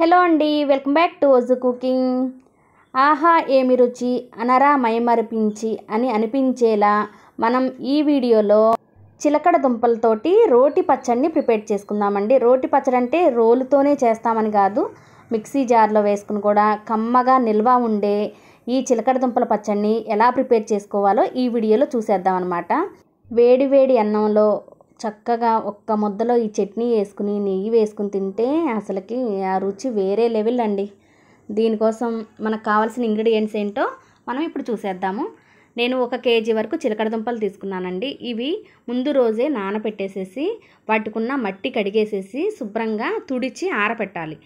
hello అండి welcome back to ఓజు cooking ఆహా ఏమి రుచి అనరా మైమరిపించి అని అనిపించేలా మనం ఈ వీడియోలో చిలకడ దుంపలతోటి రోటి పచ్చడిని ప్రిపేర్ చేసుకుందామండి రోటి పచ్చడి అంటే రోలుతోనే చేస్తామని కాదు మిక్సీ జార్లో వేసుకుని కూడా కమ్మగా నిల్వ ఉండే ఈ చిలకడ దుంపల పచ్చడిని ఎలా ప్రిపేర్ చేసుకోవాలో ఈ వీడియోలో చూసేద్దాం అనమాట వేడి వేడి అన్నంలో చక్కగా ఒక్క ముద్దలో ఈ చట్నీ వేసుకుని నెయ్యి వేసుకుని తింటే అసలుకి ఆ రుచి వేరే లెవెల్ అండి దీనికోసం మనకు కావాల్సిన ఇంగ్రీడియంట్స్ ఏంటో మనం ఇప్పుడు చూసేద్దాము నేను ఒక కేజీ వరకు చిలకడ దుంపలు తీసుకున్నానండి ఇవి ముందు రోజే నానబెట్టేసేసి వాటికున్న మట్టి కడిగేసేసి శుభ్రంగా తుడిచి ఆరపెట్టాలి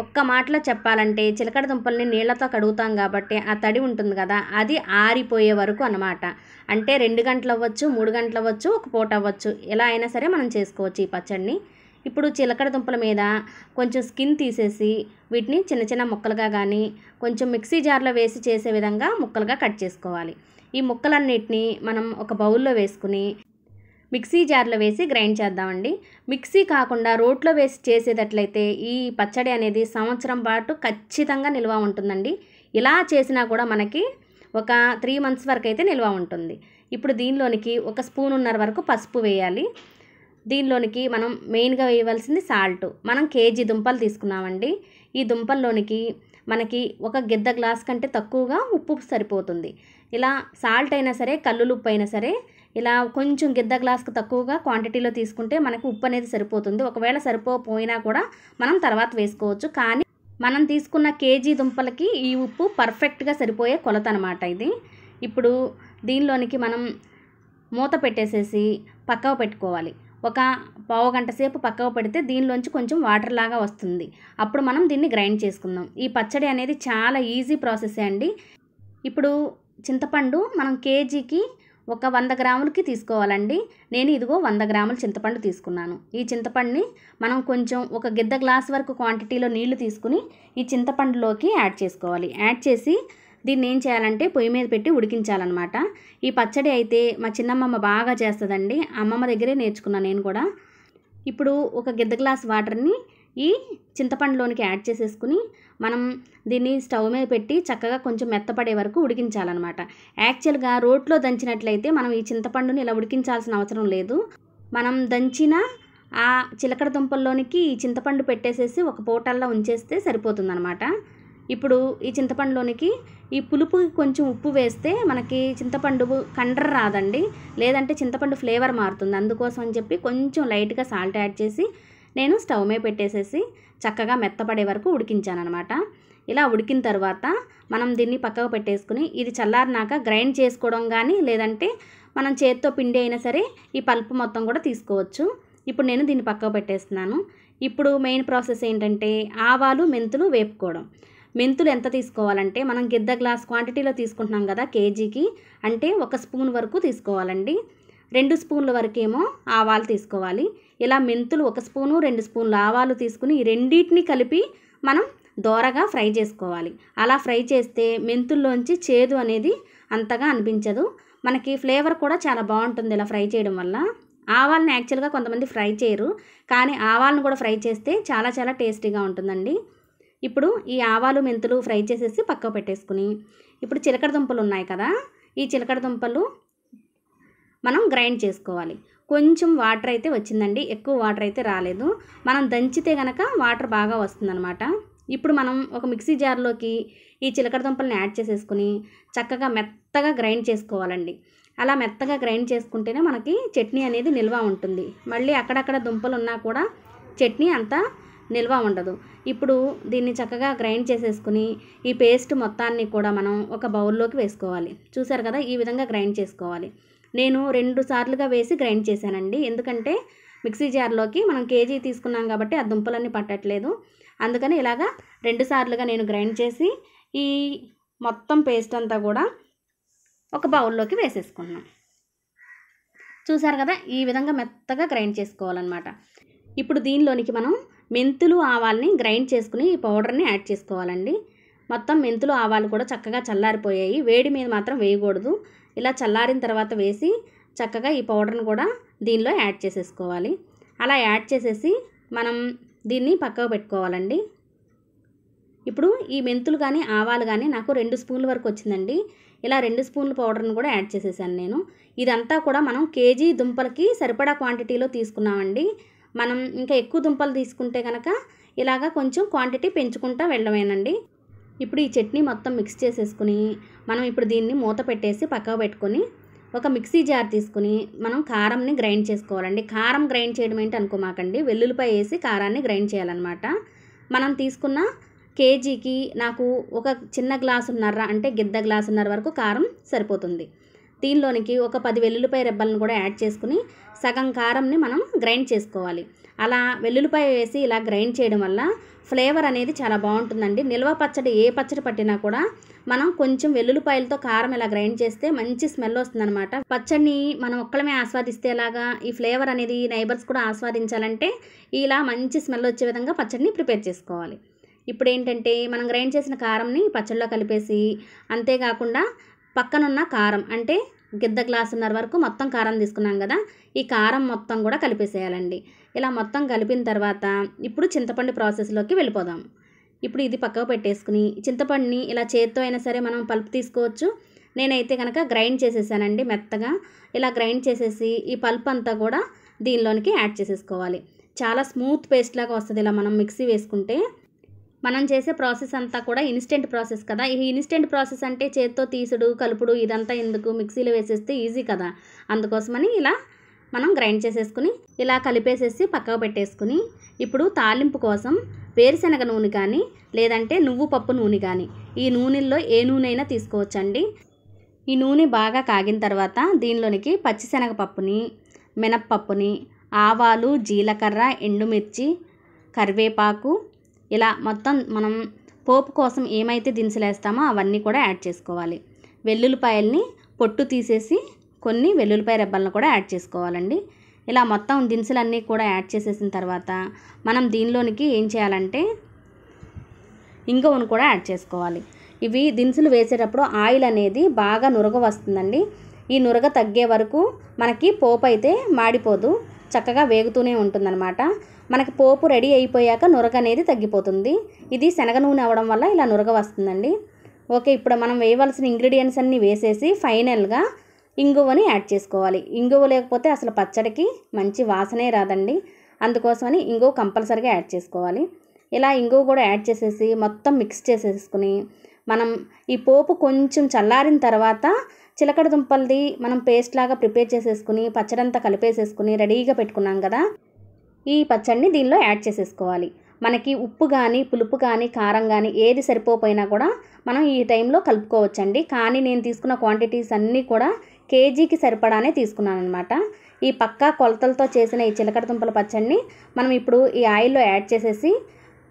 ఒక్క మాటలో చెప్పాలంటే చిలకడ దుంపల్ని నీళ్లతో కడుగుతాం కాబట్టి ఆ తడి ఉంటుంది కదా అది ఆరిపోయే వరకు అనమాట అంటే రెండు గంటలు అవ్వచ్చు మూడు గంటలు అవ్వచ్చు ఒక పూట అవ్వచ్చు ఎలా అయినా సరే మనం చేసుకోవచ్చు ఈ పచ్చడిని ఇప్పుడు చిలకడ దుంపల మీద కొంచెం స్కిన్ తీసేసి వీటిని చిన్న చిన్న ముక్కలుగా కానీ కొంచెం మిక్సీ జార్లో వేసి చేసే విధంగా ముక్కలుగా కట్ చేసుకోవాలి ఈ ముక్కలన్నిటిని మనం ఒక బౌల్లో వేసుకుని మిక్సీ జార్లో వేసి గ్రైండ్ చేద్దామండి మిక్సీ కాకుండా రోట్లో వేసి చేసేటట్లయితే ఈ పచ్చడి అనేది సంవత్సరం పాటు ఖచ్చితంగా నిల్వ ఉంటుందండి ఇలా చేసినా కూడా మనకి ఒక త్రీ మంత్స్ వరకు అయితే నిల్వ ఉంటుంది ఇప్పుడు దీనిలోనికి ఒక స్పూన్ ఉన్నర వరకు పసుపు వేయాలి దీనిలోనికి మనం మెయిన్గా వేయవలసింది సాల్ట్ మనం కేజీ దుంపలు తీసుకున్నామండి ఈ దుంపల్లోనికి మనకి ఒక గిద్ద గ్లాస్ కంటే తక్కువగా ఉప్పు సరిపోతుంది ఇలా సాల్ట్ అయినా సరే కల్లులు ఉప్పు అయినా సరే ఇలా కొంచెం గిద్ద గ్లాస్కి తక్కువగా క్వాంటిటీలో తీసుకుంటే మనకు ఉప్పు అనేది సరిపోతుంది ఒకవేళ సరిపోయినా కూడా మనం తర్వాత వేసుకోవచ్చు కానీ మనం తీసుకున్న కేజీ దుంపలకి ఈ ఉప్పు పర్ఫెక్ట్గా సరిపోయే కొలత అనమాట ఇది ఇప్పుడు దీనిలోనికి మనం మూత పెట్టేసేసి పక్కవ పెట్టుకోవాలి ఒక పావు గంట సేపు పక్కవ పెడితే దీనిలోంచి కొంచెం వాటర్ లాగా వస్తుంది అప్పుడు మనం దీన్ని గ్రైండ్ చేసుకుందాం ఈ పచ్చడి అనేది చాలా ఈజీ ప్రాసెస్ అండి ఇప్పుడు చింతపండు మనం కేజీకి ఒక వంద గ్రాములకి తీసుకోవాలండి నేను ఇదిగో వంద గ్రాముల చింతపండు తీసుకున్నాను ఈ చింతపండుని మనం కొంచెం ఒక గిద్ద గ్లాస్ వరకు క్వాంటిటీలో నీళ్లు తీసుకుని ఈ చింతపండులోకి యాడ్ చేసుకోవాలి యాడ్ చేసి దీన్ని ఏం చేయాలంటే పొయ్యి మీద పెట్టి ఉడికించాలన్నమాట ఈ పచ్చడి అయితే మా చిన్నమ్మమ్మ బాగా చేస్తుందండి అమ్మమ్మ దగ్గరే నేర్చుకున్నాను నేను కూడా ఇప్పుడు ఒక గిద్ద గ్లాస్ వాటర్ని ఈ చింతపండులోనికి యాడ్ చేసేసుకుని మనం దీన్ని స్టవ్ మీద పెట్టి చక్కగా కొంచెం మెత్తపడే వరకు ఉడికించాలన్నమాట యాక్చువల్గా రోట్లో దంచినట్లయితే మనం ఈ చింతపండుని ఇలా ఉడికించాల్సిన అవసరం లేదు మనం దంచిన ఆ చిలకడ దుంపల్లోనికి ఈ చింతపండు పెట్టేసేసి ఒక పూటల్లో ఉంచేస్తే సరిపోతుందన్నమాట ఇప్పుడు ఈ చింతపండులోనికి ఈ పులుపు కొంచెం ఉప్పు వేస్తే మనకి చింతపండు కండ్ర రాదండి లేదంటే చింతపండు ఫ్లేవర్ మారుతుంది అందుకోసం అని చెప్పి కొంచెం లైట్గా సాల్ట్ యాడ్ చేసి నేను స్టవ్ మీద పెట్టేసేసి చక్కగా మెత్తపడే వరకు ఉడికించానమాట ఇలా ఉడికిన తర్వాత మనం దీన్ని పక్కకు పెట్టేసుకుని ఇది చల్లారినాక గ్రైండ్ చేసుకోవడం కానీ లేదంటే మనం చేత్తో పిండి అయినా సరే ఈ పల్పు మొత్తం కూడా తీసుకోవచ్చు ఇప్పుడు నేను దీన్ని పక్కకు పెట్టేస్తున్నాను ఇప్పుడు మెయిన్ ప్రాసెస్ ఏంటంటే ఆవాలు మెంతులు వేపుకోవడం మెంతులు ఎంత తీసుకోవాలంటే మనం గిద్ద గ్లాస్ క్వాంటిటీలో తీసుకుంటున్నాం కదా కేజీకి అంటే ఒక స్పూన్ వరకు తీసుకోవాలండి రెండు స్పూన్ల వరకేమో ఆవాలు తీసుకోవాలి ఇలా మెంతులు ఒక స్పూను రెండు స్పూన్లు ఆవాలు తీసుకుని ఈ రెండింటిని కలిపి మనం దోరగా ఫ్రై చేసుకోవాలి అలా ఫ్రై చేస్తే మెంతుల్లోంచి చేదు అనేది అంతగా అనిపించదు మనకి ఫ్లేవర్ కూడా చాలా బాగుంటుంది ఇలా ఫ్రై చేయడం వల్ల ఆవాలను యాక్చువల్గా కొంతమంది ఫ్రై చేయరు కానీ ఆవాలను కూడా ఫ్రై చేస్తే చాలా చాలా టేస్టీగా ఉంటుందండి ఇప్పుడు ఈ ఆవాలు మెంతులు ఫ్రై చేసేసి పక్క పెట్టేసుకుని ఇప్పుడు చిలకడ దుంపలు ఉన్నాయి కదా ఈ చిలకడ దుంపలు మనం గ్రైండ్ చేసుకోవాలి కొంచెం వాటర్ అయితే వచ్చిందండి ఎక్కువ వాటర్ అయితే రాలేదు మనం దంచితే గనక వాటర్ బాగా వస్తుందన్నమాట ఇప్పుడు మనం ఒక మిక్సీ జార్లోకి ఈ చిలకడ దుంపల్ని యాడ్ చేసేసుకుని చక్కగా మెత్తగా గ్రైండ్ చేసుకోవాలండి అలా మెత్తగా గ్రైండ్ చేసుకుంటేనే మనకి చట్నీ అనేది నిల్వ ఉంటుంది మళ్ళీ అక్కడక్కడ దుంపలు ఉన్నా కూడా చట్నీ అంతా నిల్వ ఉండదు ఇప్పుడు దీన్ని చక్కగా గ్రైండ్ చేసేసుకుని ఈ పేస్ట్ మొత్తాన్ని కూడా మనం ఒక బౌల్లోకి వేసుకోవాలి చూసారు కదా ఈ విధంగా గ్రైండ్ చేసుకోవాలి నేను రెండు సార్లుగా వేసి గ్రైండ్ చేశానండి ఎందుకంటే మిక్సీ జార్లోకి మనం కేజీ తీసుకున్నాం కాబట్టి ఆ దుంపలన్నీ పట్టట్లేదు అందుకని ఇలాగా రెండు సార్లుగా నేను గ్రైండ్ చేసి ఈ మొత్తం పేస్ట్ అంతా కూడా ఒక బౌల్లోకి వేసేసుకున్నాం చూసారు కదా ఈ విధంగా మెత్తగా గ్రైండ్ చేసుకోవాలన్నమాట ఇప్పుడు దీనిలోనికి మనం మెంతులు ఆవాల్ని గ్రైండ్ చేసుకుని ఈ పౌడర్ని యాడ్ చేసుకోవాలండి మొత్తం మెంతులు ఆవాలు కూడా చక్కగా చల్లారిపోయాయి వేడి మీద మాత్రం వేయకూడదు ఇలా చల్లారిన తర్వాత వేసి చక్కగా ఈ పౌడర్ను కూడా దీనిలో యాడ్ చేసేసుకోవాలి అలా యాడ్ చేసేసి మనం దీన్ని పక్కకు పెట్టుకోవాలండి ఇప్పుడు ఈ మెంతులు కానీ ఆవాలు కానీ నాకు రెండు స్పూన్ల వరకు వచ్చిందండి ఇలా రెండు స్పూన్ల పౌడర్ను కూడా యాడ్ చేసేసాను నేను ఇదంతా కూడా మనం కేజీ దుంపలకి సరిపడా క్వాంటిటీలో తీసుకున్నామండి మనం ఇంకా ఎక్కువ దుంపలు తీసుకుంటే కనుక ఇలాగా కొంచెం క్వాంటిటీ పెంచుకుంటా వెళ్ళమేనండి ఇప్పుడు ఈ చట్నీ మొత్తం మిక్స్ చేసేసుకుని మనం ఇప్పుడు దీన్ని మూత పెట్టేసి పక్కకు పెట్టుకొని ఒక మిక్సీ జార్ తీసుకుని మనం కారంని గ్రైండ్ చేసుకోవాలండి కారం గ్రైండ్ చేయడం ఏంటి అనుకోమాకండి వెల్లుల్లిపాయ వేసి కారాన్ని గ్రైండ్ చేయాలన్నమాట మనం తీసుకున్న కేజీకి నాకు ఒక చిన్న గ్లాసున్నర అంటే గిద్ద గ్లాసున్నర వరకు కారం సరిపోతుంది దీనిలోనికి ఒక పది వెల్లుల్లిపాయ రెబ్బలను కూడా యాడ్ చేసుకుని సగం కారంని మనం గ్రైండ్ చేసుకోవాలి అలా వెల్లుల్లిపాయ వేసి ఇలా గ్రైండ్ చేయడం వల్ల ఫ్లేవర్ అనేది చాలా బాగుంటుందండి నిల్వ పచ్చడి ఏ పచ్చడి పట్టినా కూడా మనం కొంచెం వెల్లుల్లిపాయలతో కారం ఇలా గ్రైండ్ చేస్తే మంచి స్మెల్ వస్తుందన్నమాట పచ్చడిని మనం ఒక్కలమే ఆస్వాదిస్తేలాగా ఈ ఫ్లేవర్ అనేది నైబర్స్ కూడా ఆస్వాదించాలంటే ఇలా మంచి స్మెల్ వచ్చే విధంగా పచ్చడిని ప్రిపేర్ చేసుకోవాలి ఇప్పుడు ఏంటంటే మనం గ్రైండ్ చేసిన కారంని పచ్చడిలో కలిపేసి అంతేకాకుండా పక్కనున్న కారం అంటే గిద్ద గ్లాసున్నర వరకు మొత్తం కారం తీసుకున్నాం కదా ఈ కారం మొత్తం కూడా కలిపేసేయాలండి ఇలా మొత్తం కలిపిన తర్వాత ఇప్పుడు చింతపండు ప్రాసెస్లోకి వెళ్ళిపోదాం ఇప్పుడు ఇది పక్కకు పెట్టేసుకుని చింతపండుని ఇలా చేత్తో అయినా సరే మనం పలుపు తీసుకోవచ్చు నేనైతే కనుక గ్రైండ్ చేసేసానండి మెత్తగా ఇలా గ్రైండ్ చేసేసి ఈ పల్ప్ అంతా కూడా దీనిలోనికి యాడ్ చేసేసుకోవాలి చాలా స్మూత్ పేస్ట్ లాగా వస్తుంది ఇలా మనం మిక్సీ వేసుకుంటే మనం చేసే ప్రాసెస్ అంతా కూడా ఇన్స్టెంట్ ప్రాసెస్ కదా ఈ ఇన్స్టెంట్ ప్రాసెస్ అంటే చేత్తో తీసుడు కలుపుడు ఇదంతా ఎందుకు మిక్సీలో వేసేస్తే ఈజీ కదా అందుకోసమని ఇలా మనం గ్రైండ్ చేసేసుకుని ఇలా కలిపేసేసి పక్కకు పెట్టేసుకుని ఇప్పుడు తాలింపు కోసం వేరుశనగ నూనె కానీ లేదంటే నువ్వు పప్పు నూనె కానీ ఈ నూనెల్లో ఏ నూనె అయినా తీసుకోవచ్చండి ఈ నూనె బాగా కాగిన తర్వాత దీనిలోనికి పప్పుని మినప్పప్పుని ఆవాలు జీలకర్ర ఎండుమిర్చి కరివేపాకు ఇలా మొత్తం మనం పోపు కోసం ఏమైతే దినుసులేస్తామో అవన్నీ కూడా యాడ్ చేసుకోవాలి వెల్లుల్లిపాయల్ని పొట్టు తీసేసి కొన్ని వెల్లుల్లిపాయ రెబ్బలను కూడా యాడ్ చేసుకోవాలండి ఇలా మొత్తం దినుసులన్నీ కూడా యాడ్ చేసేసిన తర్వాత మనం దీనిలోనికి ఏం చేయాలంటే ఇంగువను కూడా యాడ్ చేసుకోవాలి ఇవి దినుసులు వేసేటప్పుడు ఆయిల్ అనేది బాగా నురగ వస్తుందండి ఈ నురగ తగ్గే వరకు మనకి పోపు అయితే మాడిపోదు చక్కగా వేగుతూనే ఉంటుందన్నమాట మనకి పోపు రెడీ అయిపోయాక నురగ అనేది తగ్గిపోతుంది ఇది శనగ నూనె అవ్వడం వల్ల ఇలా నురగ వస్తుందండి ఓకే ఇప్పుడు మనం వేయవలసిన ఇంగ్రీడియంట్స్ అన్నీ వేసేసి ఫైనల్గా ఇంగువని యాడ్ చేసుకోవాలి ఇంగువ లేకపోతే అసలు పచ్చడికి మంచి వాసనే రాదండి అందుకోసమని ఇంగువ కంపల్సరీగా యాడ్ చేసుకోవాలి ఇలా ఇంగువ కూడా యాడ్ చేసేసి మొత్తం మిక్స్ చేసేసుకుని మనం ఈ పోపు కొంచెం చల్లారిన తర్వాత చిలకడ దుంపలది మనం పేస్ట్ లాగా ప్రిపేర్ చేసేసుకుని పచ్చడంతా కలిపేసేసుకుని రెడీగా పెట్టుకున్నాం కదా ఈ పచ్చడిని దీనిలో యాడ్ చేసేసుకోవాలి మనకి ఉప్పు కానీ పులుపు కానీ కారం కానీ ఏది సరిపోపోయినా కూడా మనం ఈ టైంలో కలుపుకోవచ్చండి కానీ నేను తీసుకున్న క్వాంటిటీస్ అన్నీ కూడా కేజీకి సరిపడానే తీసుకున్నాను అనమాట ఈ పక్కా కొలతలతో చేసిన ఈ చిలకడ దుంపల పచ్చడిని మనం ఇప్పుడు ఈ ఆయిల్లో యాడ్ చేసేసి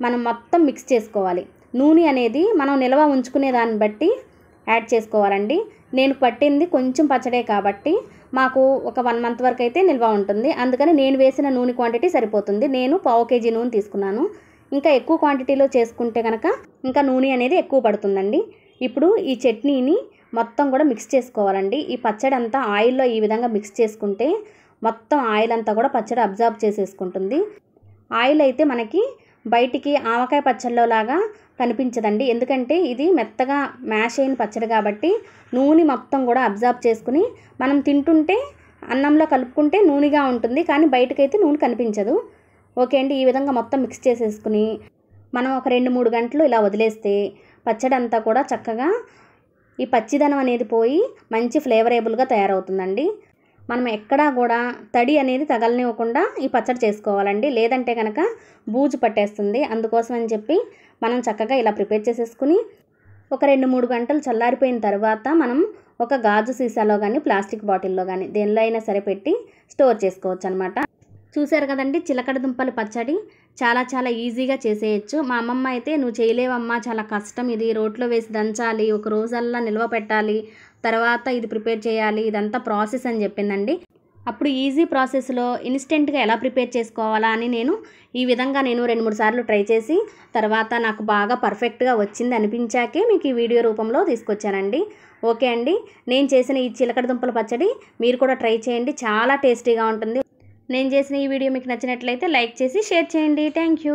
మనం మొత్తం మిక్స్ చేసుకోవాలి నూనె అనేది మనం నిల్వ ఉంచుకునే దాన్ని బట్టి యాడ్ చేసుకోవాలండి నేను పట్టింది కొంచెం పచ్చడే కాబట్టి మాకు ఒక వన్ మంత్ వరకు అయితే నిల్వ ఉంటుంది అందుకని నేను వేసిన నూనె క్వాంటిటీ సరిపోతుంది నేను పావు కేజీ నూనె తీసుకున్నాను ఇంకా ఎక్కువ క్వాంటిటీలో చేసుకుంటే కనుక ఇంకా నూనె అనేది ఎక్కువ పడుతుందండి ఇప్పుడు ఈ చట్నీని మొత్తం కూడా మిక్స్ చేసుకోవాలండి ఈ పచ్చడి అంతా ఆయిల్లో ఈ విధంగా మిక్స్ చేసుకుంటే మొత్తం ఆయిల్ అంతా కూడా పచ్చడి అబ్జార్బ్ చేసేసుకుంటుంది ఆయిల్ అయితే మనకి బయటికి ఆవకాయ పచ్చళ్ళలో లాగా కనిపించదండి ఎందుకంటే ఇది మెత్తగా మ్యాష్ అయిన పచ్చడి కాబట్టి నూనె మొత్తం కూడా అబ్జర్వ్ చేసుకుని మనం తింటుంటే అన్నంలో కలుపుకుంటే నూనెగా ఉంటుంది కానీ బయటకైతే నూనె కనిపించదు ఓకే అండి ఈ విధంగా మొత్తం మిక్స్ చేసేసుకుని మనం ఒక రెండు మూడు గంటలు ఇలా వదిలేస్తే పచ్చడి అంతా కూడా చక్కగా ఈ పచ్చిదనం అనేది పోయి మంచి ఫ్లేవరేబుల్గా తయారవుతుందండి మనం ఎక్కడా కూడా తడి అనేది తగలనివ్వకుండా ఈ పచ్చడి చేసుకోవాలండి లేదంటే కనుక బూజు పట్టేస్తుంది అందుకోసం అని చెప్పి మనం చక్కగా ఇలా ప్రిపేర్ చేసేసుకుని ఒక రెండు మూడు గంటలు చల్లారిపోయిన తర్వాత మనం ఒక గాజు సీసాలో కానీ ప్లాస్టిక్ బాటిల్లో కానీ దేనిలో అయినా సరే పెట్టి స్టోర్ చేసుకోవచ్చు అనమాట చూశారు కదండి చిలకడ దుంపలు పచ్చడి చాలా చాలా ఈజీగా చేసేయచ్చు మా అమ్మమ్మ అయితే నువ్వు చేయలేవమ్మా చాలా కష్టం ఇది రోట్లో వేసి దంచాలి ఒక రోజల్లా నిల్వ పెట్టాలి తర్వాత ఇది ప్రిపేర్ చేయాలి ఇదంతా ప్రాసెస్ అని చెప్పిందండి అప్పుడు ఈజీ ప్రాసెస్లో ఇన్స్టెంట్గా ఎలా ప్రిపేర్ చేసుకోవాలా అని నేను ఈ విధంగా నేను రెండు మూడు సార్లు ట్రై చేసి తర్వాత నాకు బాగా పర్ఫెక్ట్గా వచ్చింది అనిపించాకే మీకు ఈ వీడియో రూపంలో తీసుకొచ్చానండి ఓకే అండి నేను చేసిన ఈ చిలకడ దుంపల పచ్చడి మీరు కూడా ట్రై చేయండి చాలా టేస్టీగా ఉంటుంది నేను చేసిన ఈ వీడియో మీకు నచ్చినట్లయితే లైక్ చేసి షేర్ చేయండి థ్యాంక్